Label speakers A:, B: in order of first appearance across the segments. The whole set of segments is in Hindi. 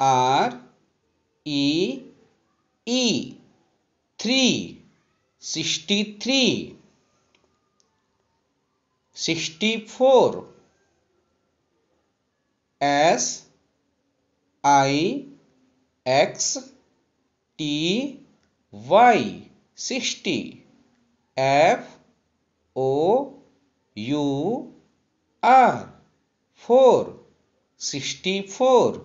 A: R E E three sixty three sixty four S I X T Y sixty F O U R four sixty four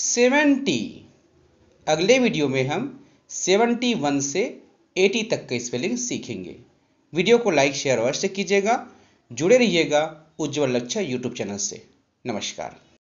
A: seventy अगले वीडियो में हम सेवेंटी वन से एटी तक के स्पेलिंग सीखेंगे वीडियो को लाइक शेयर अवश्य कीजिएगा जुड़े रहिएगा उज्जवल लक्ष्य यूट्यूब चैनल से नमस्कार